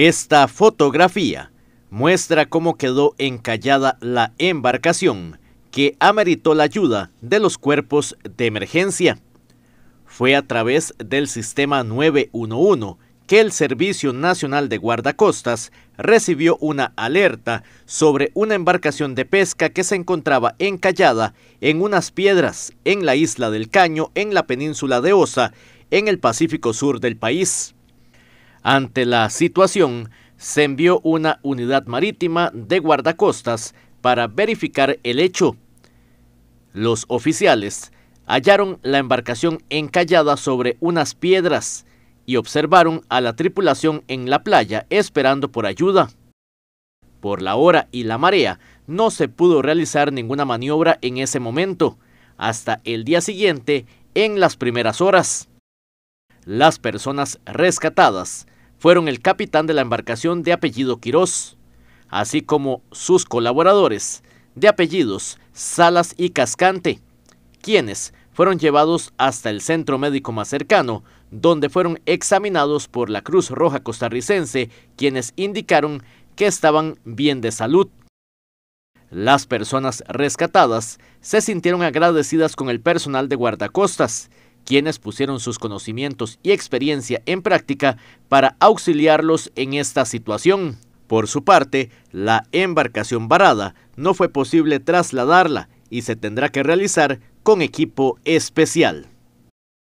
Esta fotografía muestra cómo quedó encallada la embarcación que ameritó la ayuda de los cuerpos de emergencia. Fue a través del sistema 911 que el Servicio Nacional de Guardacostas recibió una alerta sobre una embarcación de pesca que se encontraba encallada en unas piedras en la isla del Caño, en la península de Osa, en el Pacífico Sur del país. Ante la situación, se envió una unidad marítima de guardacostas para verificar el hecho. Los oficiales hallaron la embarcación encallada sobre unas piedras y observaron a la tripulación en la playa esperando por ayuda. Por la hora y la marea no se pudo realizar ninguna maniobra en ese momento, hasta el día siguiente en las primeras horas. Las personas rescatadas fueron el capitán de la embarcación de apellido Quirós, así como sus colaboradores de apellidos Salas y Cascante, quienes fueron llevados hasta el centro médico más cercano, donde fueron examinados por la Cruz Roja costarricense, quienes indicaron que estaban bien de salud. Las personas rescatadas se sintieron agradecidas con el personal de guardacostas, quienes pusieron sus conocimientos y experiencia en práctica para auxiliarlos en esta situación. Por su parte, la embarcación varada no fue posible trasladarla y se tendrá que realizar con equipo especial.